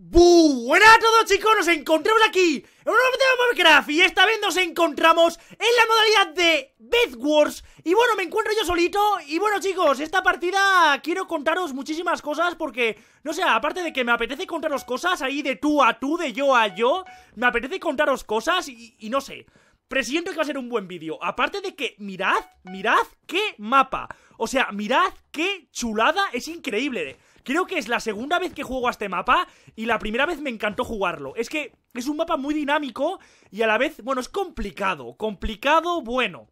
Buenas a todos chicos, nos encontramos aquí en un nuevo de Minecraft y esta vez nos encontramos en la modalidad de Bed Wars Y bueno, me encuentro yo solito y bueno chicos, esta partida quiero contaros muchísimas cosas porque, no sé, aparte de que me apetece contaros cosas ahí de tú a tú, de yo a yo Me apetece contaros cosas y, y no sé, presiento que va a ser un buen vídeo Aparte de que, mirad, mirad qué mapa, o sea, mirad qué chulada, es increíble Creo que es la segunda vez que juego a este mapa y la primera vez me encantó jugarlo. Es que es un mapa muy dinámico y a la vez, bueno, es complicado. Complicado, bueno.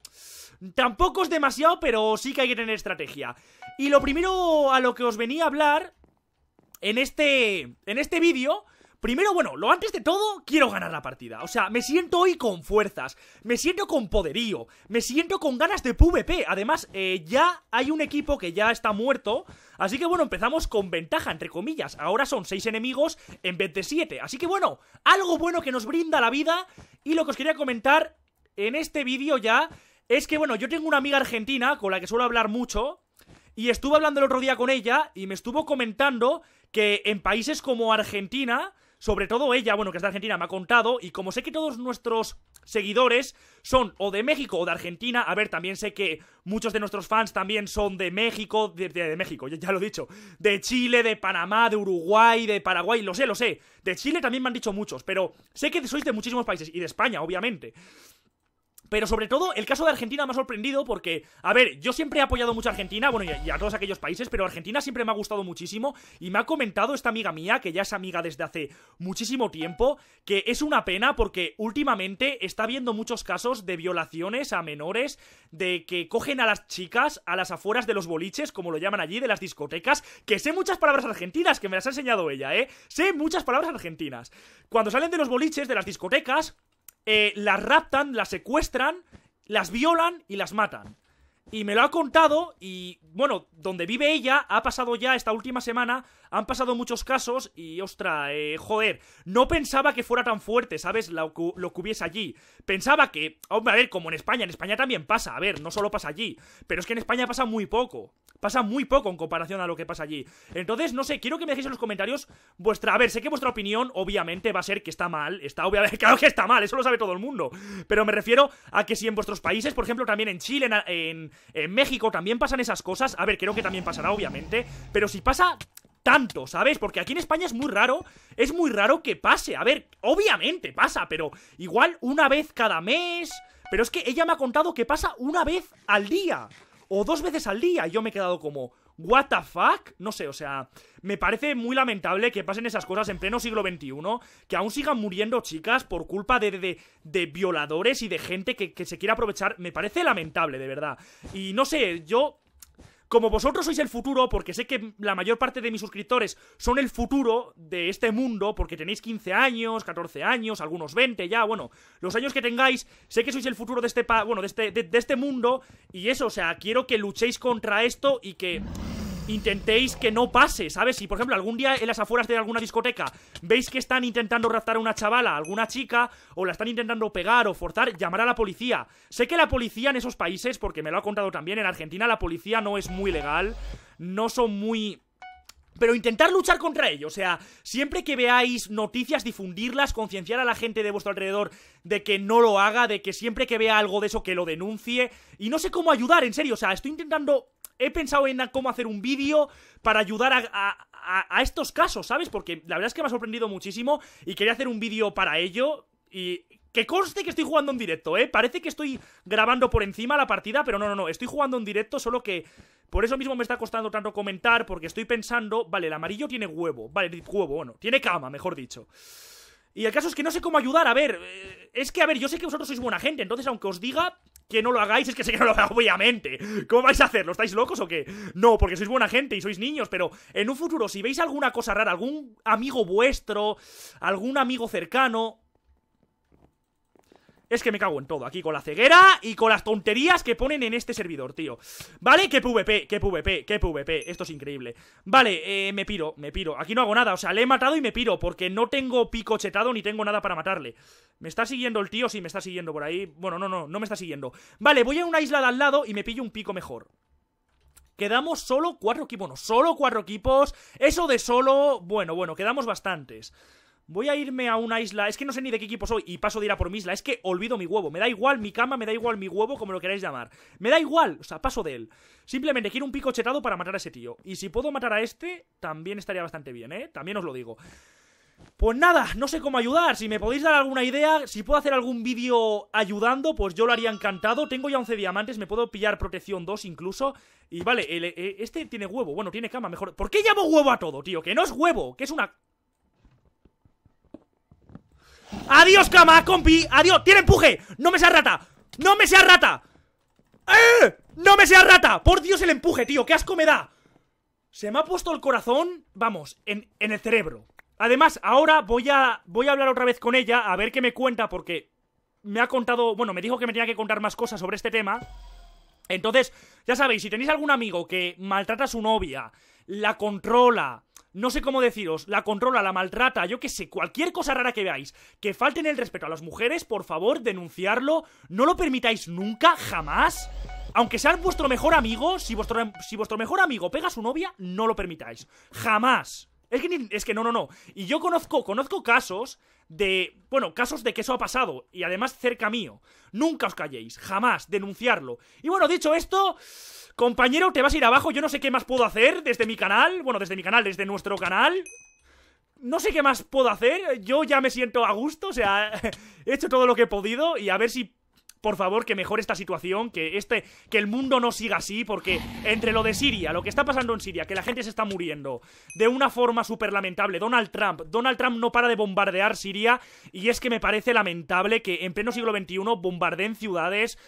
Tampoco es demasiado, pero sí que hay que tener estrategia. Y lo primero a lo que os venía a hablar en este, en este vídeo Primero, bueno, lo antes de todo, quiero ganar la partida. O sea, me siento hoy con fuerzas, me siento con poderío, me siento con ganas de PvP. Además, eh, ya hay un equipo que ya está muerto, así que bueno, empezamos con ventaja, entre comillas. Ahora son 6 enemigos en vez de 7. Así que bueno, algo bueno que nos brinda la vida. Y lo que os quería comentar en este vídeo ya es que, bueno, yo tengo una amiga argentina con la que suelo hablar mucho. Y estuve hablando el otro día con ella y me estuvo comentando que en países como Argentina sobre todo ella, bueno, que es de Argentina, me ha contado, y como sé que todos nuestros seguidores son o de México o de Argentina, a ver, también sé que muchos de nuestros fans también son de México, de, México, ya, lo he dicho, de Chile, de Panamá, de Uruguay, de Paraguay, lo sé, lo sé, de Chile también me han dicho muchos, pero sé que sois de muchísimos países, y de España, obviamente. Pero sobre todo, el caso de Argentina me ha sorprendido porque, a ver, yo siempre he apoyado mucho a Argentina, bueno, y a, todos aquellos países, pero Argentina siempre me ha gustado muchísimo y me ha comentado esta amiga mía, que ya es amiga desde hace muchísimo tiempo, que es una pena porque últimamente está habiendo muchos casos de violaciones a menores, de que cogen a las chicas a las afueras de los boliches, como lo llaman allí, de las discotecas, que sé muchas palabras argentinas, que me las ha enseñado ella, ¿eh? Sé muchas palabras argentinas. Cuando salen de los boliches, de las discotecas, eh, las raptan, las secuestran, las violan y las matan. Y me lo ha contado y, bueno, donde vive ella ha pasado ya esta última semana han pasado muchos casos y, ostra, eh, joder, no pensaba que fuera tan fuerte, ¿sabes? Lo, que hubiese allí. Pensaba que, hombre, a ver, como en España, en España también pasa, a ver, no solo pasa allí, pero es que en España pasa muy poco. Pasa muy poco en comparación a lo que pasa allí. Entonces, no sé, quiero que me dejéis en los comentarios vuestra. A ver, sé que vuestra opinión, obviamente, va a ser que está mal. Está obviamente, claro que está mal, eso lo sabe todo el mundo. Pero me refiero a que si en vuestros países, por ejemplo, también en Chile, en México, también pasan esas cosas. A ver, creo que también pasará, obviamente. Pero si pasa tanto, ¿sabes? Porque aquí en España es muy raro, es muy raro que pase. A ver, obviamente pasa, pero igual una vez cada mes. Pero es que ella me ha contado que pasa una vez al día o dos veces al día. Y yo me he quedado como, ¿What the fuck? No sé, o sea, me parece muy lamentable que pasen esas cosas en pleno siglo XXI, que aún sigan muriendo chicas por culpa de, de, violadores y de gente que, que, se quiera aprovechar. Me parece lamentable, de verdad. Y no sé, yo como vosotros sois el futuro, porque sé que la mayor parte de mis suscriptores son el futuro de este mundo, porque tenéis 15 años, 14 años, algunos 20 ya, bueno, los años que tengáis, sé que sois el futuro de este, pa bueno, de este, este mundo, y eso, o sea, quiero que luchéis contra esto y que intentéis que no pase, ¿sabes? Si, por ejemplo, algún día en las afueras de alguna discoteca veis que están intentando raptar a una chavala, a alguna chica, o la están intentando pegar o forzar, llamar a la policía. Sé que la policía en esos países, porque me lo ha contado también, en Argentina la policía no es muy legal, no son muy... Pero intentar luchar contra ello, o sea, siempre que veáis noticias, difundirlas, concienciar a la gente de vuestro alrededor de que no lo haga, de que siempre que vea algo de eso que lo denuncie. Y no sé cómo ayudar, en serio, o sea, estoy intentando he pensado en cómo hacer un vídeo para ayudar a, estos casos, ¿sabes? Porque la verdad es que me ha sorprendido muchísimo y quería hacer un vídeo para ello y... Que conste que estoy jugando en directo, ¿eh? Parece que estoy grabando por encima la partida, pero no, no, no. Estoy jugando en directo, solo que por eso mismo me está costando tanto comentar, porque estoy pensando... Vale, el amarillo tiene huevo. Vale, huevo, bueno. Tiene cama, mejor dicho. Y el caso es que no sé cómo ayudar. A ver, eh, es que, a ver, yo sé que vosotros sois buena gente, entonces aunque os diga, que no lo hagáis es que sé que no lo hagáis, obviamente. ¿Cómo vais a hacerlo? ¿Estáis locos o qué? No, porque sois buena gente y sois niños, pero en un futuro, si veis alguna cosa rara, algún amigo vuestro, algún amigo cercano, es que me cago en todo, aquí con la ceguera y con las tonterías que ponen en este servidor, tío ¿Vale? Que PvP, que PvP, que PvP, esto es increíble Vale, eh, me piro, me piro, aquí no hago nada, o sea, le he matado y me piro Porque no tengo pico chetado ni tengo nada para matarle ¿Me está siguiendo el tío? Sí, me está siguiendo por ahí Bueno, no, no, no me está siguiendo Vale, voy a una isla de al lado y me pillo un pico mejor Quedamos solo cuatro equipos, bueno, solo cuatro equipos Eso de solo, bueno, bueno, quedamos bastantes voy a irme a una isla, es que no sé ni de qué equipo soy y paso de ir a por mi isla, es que olvido mi huevo, me da igual mi cama, me da igual mi huevo, como lo queráis llamar, me da igual, o sea, paso de él. Simplemente quiero un pico chetado para matar a ese tío. Y si puedo matar a este, también estaría bastante bien, ¿eh? También os lo digo. Pues nada, no sé cómo ayudar. Si me podéis dar alguna idea, si puedo hacer algún vídeo ayudando, pues yo lo haría encantado. Tengo ya 11 diamantes, me puedo pillar protección 2 incluso. Y vale, eh, este tiene huevo, bueno, tiene cama, mejor. ¿Por qué llamo huevo a todo, tío? Que no es huevo, que es una Adiós, cama, compi. Adiós. Tiene empuje. No me sea rata. No me sea rata. ¡Eh! No me sea rata. Por Dios el empuje, tío. Qué asco me da. Se me ha puesto el corazón, vamos, en, en el cerebro. Además, ahora voy a, voy a hablar otra vez con ella, a ver qué me cuenta, porque me ha contado, bueno, me dijo que me tenía que contar más cosas sobre este tema. Entonces, ya sabéis, si tenéis algún amigo que maltrata a su novia, la controla, no sé cómo deciros, la controla, la maltrata, yo qué sé, cualquier cosa rara que veáis, que falten el respeto a las mujeres, por favor, denunciarlo, no lo permitáis nunca, jamás. Aunque sea vuestro mejor amigo, si vuestro, si vuestro mejor amigo pega a su novia, no lo permitáis. Jamás. Es que, es que no, no, no. Y yo conozco, conozco casos de. Bueno, casos de que eso ha pasado. Y además cerca mío. Nunca os calléis. Jamás. Denunciarlo. Y bueno, dicho esto. Compañero, te vas a ir abajo. Yo no sé qué más puedo hacer desde mi canal. Bueno, desde mi canal, desde nuestro canal. No sé qué más puedo hacer. Yo ya me siento a gusto. O sea, he hecho todo lo que he podido. Y a ver si por favor, que mejore esta situación, que, este, que el mundo no siga así, porque entre lo de Siria, lo que está pasando en Siria, que la gente se está muriendo de una forma súper lamentable, Donald Trump, Donald Trump no para de bombardear Siria, y es que me parece lamentable que en pleno siglo XXI bombardeen ciudades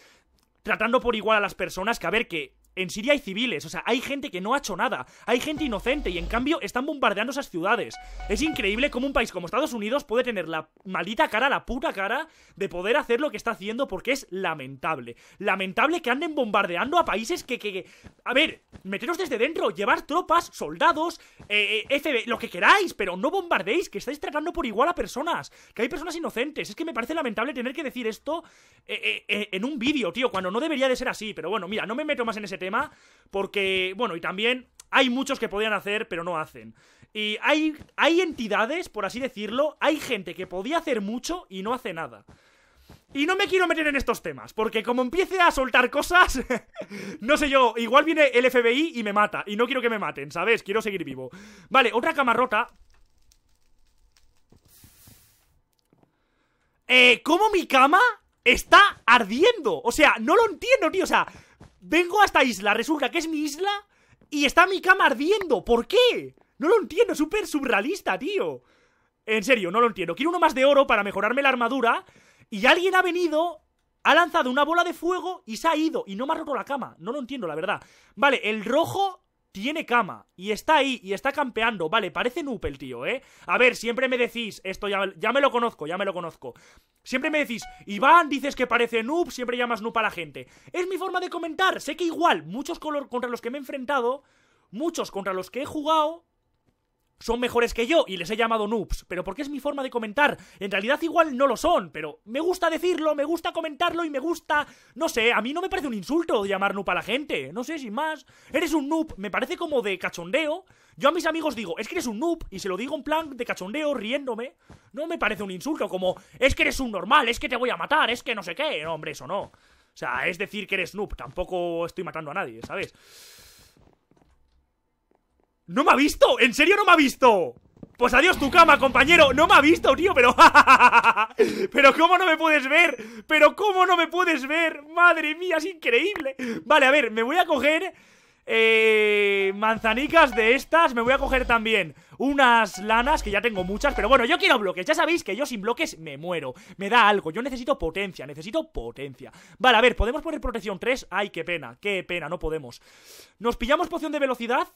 tratando por igual a las personas, que a ver, que en Siria hay civiles, o sea, hay gente que no ha hecho nada, hay gente inocente y en cambio están bombardeando esas ciudades. Es increíble cómo un país como Estados Unidos puede tener la maldita cara, la puta cara, de poder hacer lo que está haciendo porque es lamentable. Lamentable que anden bombardeando a países que... que, A ver, meteros desde dentro, llevar tropas, soldados, eh, eh, FB, lo que queráis, pero no bombardeéis, que estáis tratando por igual a personas, que hay personas inocentes. Es que me parece lamentable tener que decir esto eh, en un vídeo, tío, cuando no debería de ser así, pero bueno, mira, no me meto más en ese tema porque, bueno, y también hay muchos que podían hacer, pero no hacen. Y hay, hay entidades, por así decirlo, hay gente que podía hacer mucho y no hace nada. Y no me quiero meter en estos temas, porque como empiece a soltar cosas, no sé yo, igual viene el FBI y me mata, y no quiero que me maten, ¿sabes? Quiero seguir vivo. Vale, otra rota. Eh, ¿cómo mi cama está ardiendo? O sea, no lo entiendo, tío, o sea, Vengo a esta isla, resulta que es mi isla y está mi cama ardiendo. ¿Por qué? No lo entiendo, súper surrealista, tío. En serio, no lo entiendo. Quiero uno más de oro para mejorarme la armadura y alguien ha venido ha lanzado una bola de fuego y se ha ido y no me ha roto la cama. No lo entiendo, la verdad. Vale, el rojo tiene cama y está ahí y está campeando. Vale, parece noob el tío, ¿eh? A ver, siempre me decís, esto ya, me lo conozco, ya me lo conozco. Siempre me decís, Iván, dices que parece noob, siempre llamas noob a la gente. Es mi forma de comentar, sé que igual, muchos color contra los que me he enfrentado, muchos contra los que he jugado, son mejores que yo y les he llamado noobs, pero porque es mi forma de comentar. En realidad igual no lo son, pero me gusta decirlo, me gusta comentarlo y me gusta... No sé, a mí no me parece un insulto llamar noob a la gente, no sé, sin más. Eres un noob, me parece como de cachondeo. Yo a mis amigos digo, es que eres un noob y se lo digo en plan de cachondeo riéndome. No me parece un insulto, como, es que eres un normal, es que te voy a matar, es que no sé qué. hombre, eso no. O sea, es decir que eres noob, tampoco estoy matando a nadie, ¿sabes? ¡No me ha visto! ¡En serio no me ha visto! Pues adiós tu cama, compañero. No me ha visto, tío, pero... pero ¿cómo no me puedes ver? Pero ¿cómo no me puedes ver? Madre mía, es increíble. Vale, a ver, me voy a coger... Eh, manzanicas de estas Me voy a coger también unas lanas Que ya tengo muchas, pero bueno, yo quiero bloques Ya sabéis que yo sin bloques me muero Me da algo, yo necesito potencia, necesito potencia Vale, a ver, ¿podemos poner protección 3? Ay, qué pena, qué pena, no podemos ¿Nos pillamos poción de velocidad?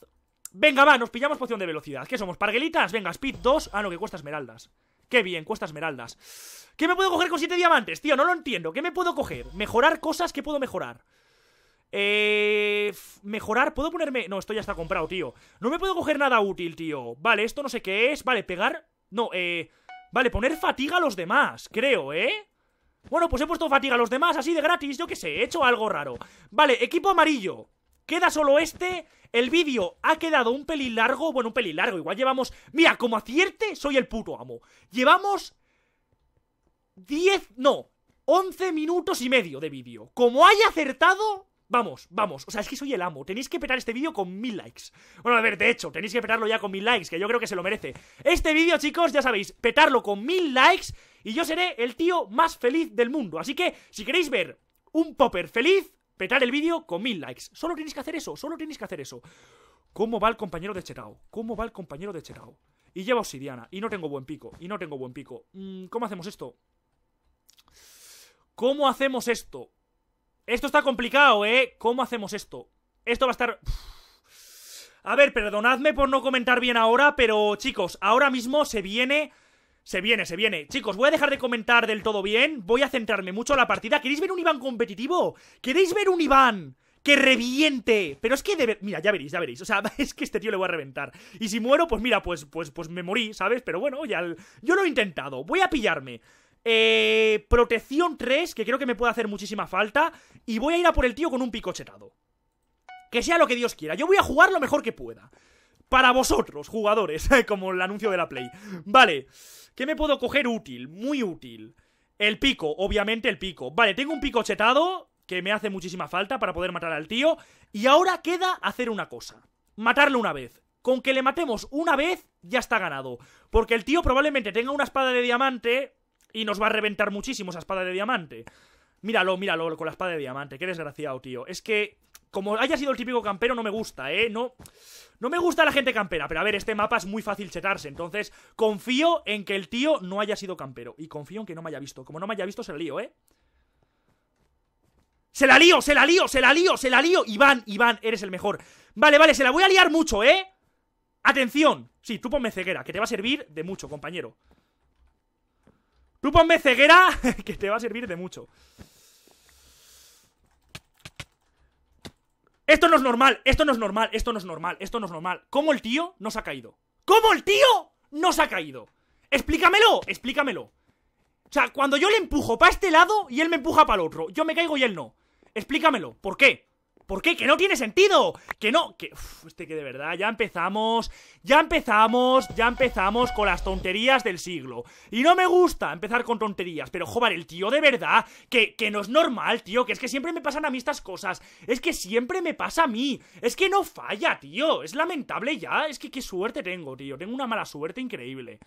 Venga, va, nos pillamos poción de velocidad. ¿Qué somos? ¿Parguelitas? Venga, speed 2. Ah, no, que cuesta esmeraldas. Qué bien, cuesta esmeraldas. ¿Qué me puedo coger con 7 diamantes? Tío, no lo entiendo. ¿Qué me puedo coger? Mejorar cosas que puedo mejorar. Eh, mejorar, ¿puedo ponerme...? No, esto ya está comprado, tío No me puedo coger nada útil, tío Vale, esto no sé qué es Vale, pegar... No, eh... Vale, poner fatiga a los demás, creo, ¿eh? Bueno, pues he puesto fatiga a los demás así de gratis Yo qué sé, he hecho algo raro Vale, equipo amarillo Queda solo este. El vídeo ha quedado un pelín largo. Bueno, un pelín largo. Igual llevamos... Mira, como acierte, soy el puto amo. Llevamos... 10... No. 11 minutos y medio de vídeo. Como haya acertado... Vamos, vamos, o sea, es que soy el amo. Tenéis que petar este vídeo con mil likes. Bueno, a ver, de hecho, tenéis que petarlo ya con mil likes, que yo creo que se lo merece. Este vídeo, chicos, ya sabéis, petarlo con mil likes y yo seré el tío más feliz del mundo. Así que, si queréis ver un popper feliz, petar el vídeo con mil likes. Solo tenéis que hacer eso, solo tenéis que hacer eso. ¿Cómo va el compañero de Cherao? ¿Cómo va el compañero de Cherao? Y lleva obsidiana, y no tengo buen pico, y no tengo buen pico. Mm, ¿Cómo hacemos esto? ¿Cómo hacemos esto? Esto está complicado, ¿eh? ¿Cómo hacemos esto? Esto va a estar... A ver, perdonadme por no comentar bien ahora, pero chicos, ahora mismo se viene se viene, se viene. Chicos, voy a dejar de comentar del todo bien. Voy a centrarme mucho en la partida. ¿Queréis ver un Iván competitivo? ¿Queréis ver un Iván? ¡Que reviente! Pero es que debe... Mira, ya veréis, ya veréis. O sea, es que este tío le voy a reventar. Y si muero, pues mira, pues, pues, pues me morí, ¿sabes? Pero bueno, ya... Yo lo he intentado. Voy a pillarme. Eh, protección 3, que creo que me puede hacer muchísima falta. Y voy a ir a por el tío con un picochetado. Que sea lo que Dios quiera. Yo voy a jugar lo mejor que pueda. Para vosotros, jugadores, como el anuncio de la Play. Vale. ¿Qué me puedo coger útil? Muy útil. El pico, obviamente el pico. Vale, tengo un pico chetado, que me hace muchísima falta para poder matar al tío. Y ahora queda hacer una cosa. Matarle una vez. Con que le matemos una vez, ya está ganado. Porque el tío probablemente tenga una espada de diamante y nos va a reventar muchísimo esa espada de diamante. Míralo, míralo con la espada de diamante. Qué desgraciado, tío. Es que como haya sido el típico campero, no me gusta, ¿eh? No, no me gusta la gente campera, pero a ver, este mapa es muy fácil chetarse. Entonces, confío en que el tío no haya sido campero. Y confío en que no me haya visto. Como no me haya visto, se la lío, ¿eh? ¡Se la lío, se la lío, se la lío, se la lío! Iván, Iván, eres el mejor. Vale, vale, se la voy a liar mucho, ¿eh? ¡Atención! Sí, tú ponme ceguera, que te va a servir de mucho, compañero. Tú ponme ceguera, que te va a servir de mucho. Esto no es normal, esto no es normal, esto no es normal, esto no es normal. ¿Cómo el tío no se ha caído? ¿Cómo el tío no se ha caído? Explícamelo, explícamelo. O sea, cuando yo le empujo para este lado y él me empuja para el otro, yo me caigo y él no. Explícamelo, ¿por qué? ¿Por qué? ¡Que no tiene sentido! ¡Que no! Que. este que de verdad, ya empezamos. Ya empezamos, ya empezamos con las tonterías del siglo. Y no me gusta empezar con tonterías, pero joder, el tío de verdad, que, que no es normal, tío, que es que siempre me pasan a mí estas cosas. Es que siempre me pasa a mí. Es que no falla, tío. Es lamentable ya. Es que qué suerte tengo, tío. Tengo una mala suerte increíble.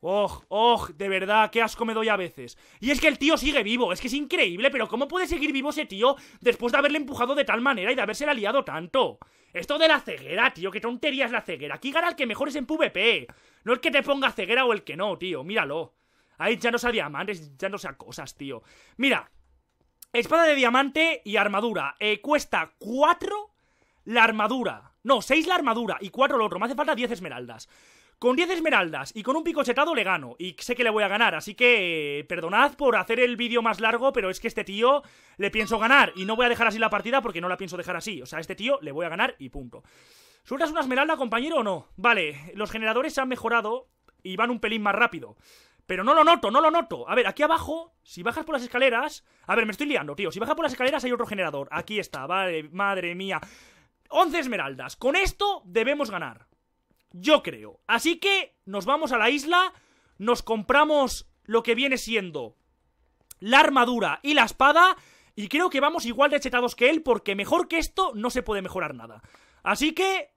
¡Oh, oh! De verdad, qué asco me doy a veces. Y es que el tío sigue vivo, es que es increíble, pero ¿cómo puede seguir vivo ese tío después de haberle empujado de tal manera y de haberse aliado tanto? Esto de la ceguera, tío, qué tontería es la ceguera. Aquí gana el que mejor es en PvP. No es que te ponga ceguera o el que no, tío, míralo. Ahí ya no sea diamantes, ya no sea cosas, tío. Mira, espada de diamante y armadura. Eh, cuesta cuatro la armadura. No, seis la armadura y cuatro el otro. Me hace falta diez esmeraldas. Con 10 esmeraldas y con un picochetado le gano. Y sé que le voy a ganar, así que eh, perdonad por hacer el vídeo más largo, pero es que este tío le pienso ganar. Y no voy a dejar así la partida porque no la pienso dejar así. O sea, a este tío le voy a ganar y punto. ¿Sueltas una esmeralda, compañero, o no? Vale, los generadores se han mejorado y van un pelín más rápido. Pero no lo noto, no lo noto. A ver, aquí abajo, si bajas por las escaleras... A ver, me estoy liando, tío. Si bajas por las escaleras hay otro generador. Aquí está, vale, madre mía. 11 esmeraldas. Con esto debemos ganar. Yo creo. Así que nos vamos a la isla, nos compramos lo que viene siendo la armadura y la espada, y creo que vamos igual de chetados que él, porque mejor que esto no se puede mejorar nada. Así que...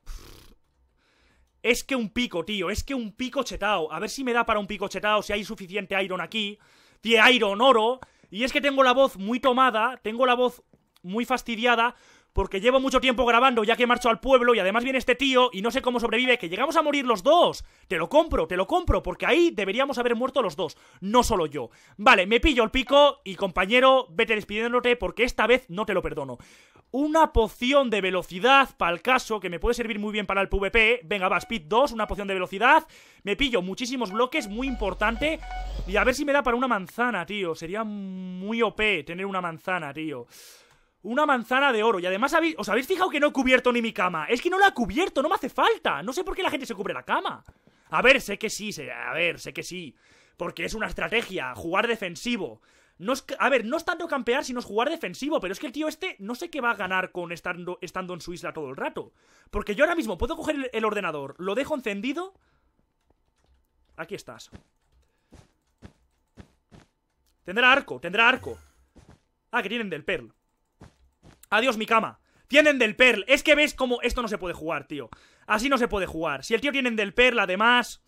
Es que un pico, tío, es que un pico chetao. A ver si me da para un pico chetado si hay suficiente iron aquí. Tío, iron, oro. Y es que tengo la voz muy tomada, tengo la voz muy fastidiada, porque llevo mucho tiempo grabando ya que marcho al pueblo y además viene este tío y no sé cómo sobrevive, que llegamos a morir los dos. Te lo compro, te lo compro, porque ahí deberíamos haber muerto los dos, no solo yo. Vale, me pillo el pico y compañero, vete despidiéndote porque esta vez no te lo perdono. Una poción de velocidad para el caso, que me puede servir muy bien para el PvP. Venga, va, Speed 2, una poción de velocidad. Me pillo muchísimos bloques, muy importante. Y a ver si me da para una manzana, tío. Sería muy OP tener una manzana, tío. Una manzana de oro. Y además, ¿os habéis fijado que no he cubierto ni mi cama? Es que no la he cubierto, no me hace falta. No sé por qué la gente se cubre la cama. A ver, sé que sí, sé, a ver, sé que sí. Porque es una estrategia, jugar defensivo. No a ver, no es tanto campear, sino jugar defensivo. Pero es que el tío este no sé qué va a ganar con estando, estando en su isla todo el rato. Porque yo ahora mismo puedo coger el, ordenador, lo dejo encendido. Aquí estás. Tendrá arco, tendrá arco. Ah, que tienen del perl. Adiós mi cama. Tienen del Perl. Es que ves cómo esto no se puede jugar, tío. Así no se puede jugar. Si el tío tiene del Perl, además...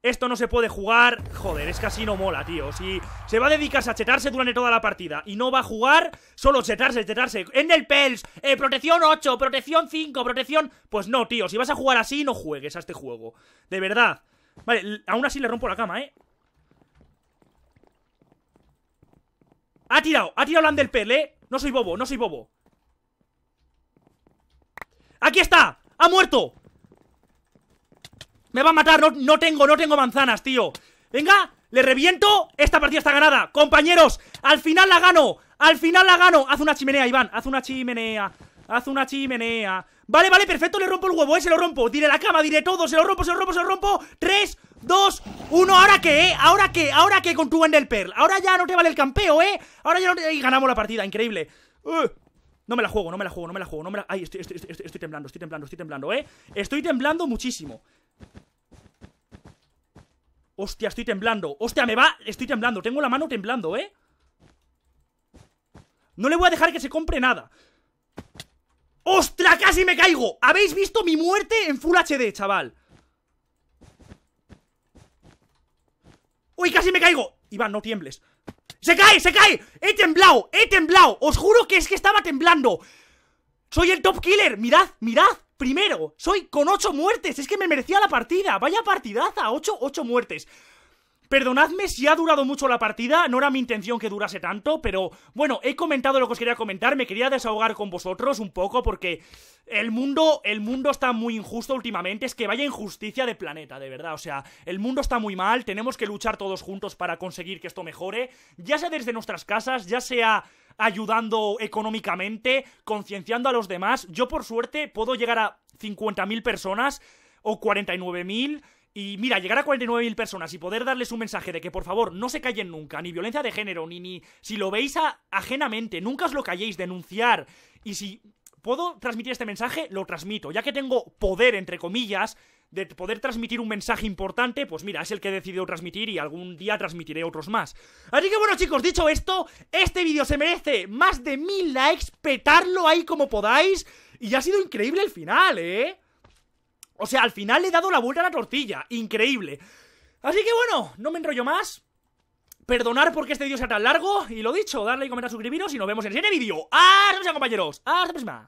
Esto no se puede jugar. Joder, es que así no mola, tío. Si se va a dedicar a chetarse durante toda la partida y no va a jugar, solo chetarse, chetarse. En el Pels, eh, protección 8, protección 5, protección. Pues no, tío. Si vas a jugar así, no juegues a este juego. De verdad. Vale, aún así le rompo la cama, eh. Ha tirado, ha tirado la del Perl, eh. No soy bobo, no soy bobo. ¡Aquí está! ¡Ha muerto! Me va a matar, no, tengo, no tengo manzanas, tío Venga, le reviento Esta partida está ganada, compañeros Al final la gano, al final la gano Haz una chimenea, Iván, haz una chimenea Haz una chimenea Vale, vale, perfecto, le rompo el huevo, eh, se lo rompo Diré la cama, diré todo, se lo rompo, se lo rompo, se lo rompo Tres, dos, uno ¿Ahora qué, eh? ¿Ahora qué? ¿Ahora qué con tu Wendell Pearl? Ahora ya no te vale el campeo, eh Ahora ya no te... Y ganamos la partida, increíble uh. No me la juego, no me la juego, no me la juego, no me la... Ay, estoy, estoy, estoy, temblando, estoy temblando, estoy temblando, ¿eh? Estoy temblando muchísimo. Hostia, estoy temblando. Hostia, me va... Estoy temblando. Tengo la mano temblando, ¿eh? No le voy a dejar que se compre nada. ¡Ostras, casi me caigo! ¿Habéis visto mi muerte en Full HD, chaval? ¡Uy, casi me caigo! Iván, no tiembles. ¡Se cae, se cae! ¡He temblado, he temblado! ¡Os juro que es que estaba temblando! ¡Soy el top killer! ¡Mirad, mirad! Primero, soy con ocho muertes. Es que me merecía la partida. Vaya partidaza. ocho, ocho muertes. Perdonadme si ha durado mucho la partida, no era mi intención que durase tanto, pero bueno, he comentado lo que os quería comentar, me quería desahogar con vosotros un poco porque el mundo, el mundo está muy injusto últimamente, es que vaya injusticia de planeta, de verdad, o sea, el mundo está muy mal, tenemos que luchar todos juntos para conseguir que esto mejore, ya sea desde nuestras casas, ya sea ayudando económicamente, concienciando a los demás, yo por suerte puedo llegar a 50.000 personas o 49.000 y mira, llegar a 49.000 personas y poder darles un mensaje de que por favor no se callen nunca, ni violencia de género, ni, ni si lo veis ajenamente, nunca os lo calléis, denunciar. Y si puedo transmitir este mensaje, lo transmito. Ya que tengo poder, entre comillas, de poder transmitir un mensaje importante, pues mira, es el que he decidido transmitir y algún día transmitiré otros más. Así que bueno chicos, dicho esto, este vídeo se merece más de mil likes, petarlo ahí como podáis. Y ha sido increíble el final, ¿eh? O sea, al final le he dado la vuelta a la tortilla. Increíble. Así que bueno, no me enrollo más. Perdonar porque este vídeo sea tan largo. Y lo dicho, darle y comentar, suscribiros y nos vemos en el siguiente vídeo. ¡Hasta la próxima, compañeros! ¡Hasta la próxima!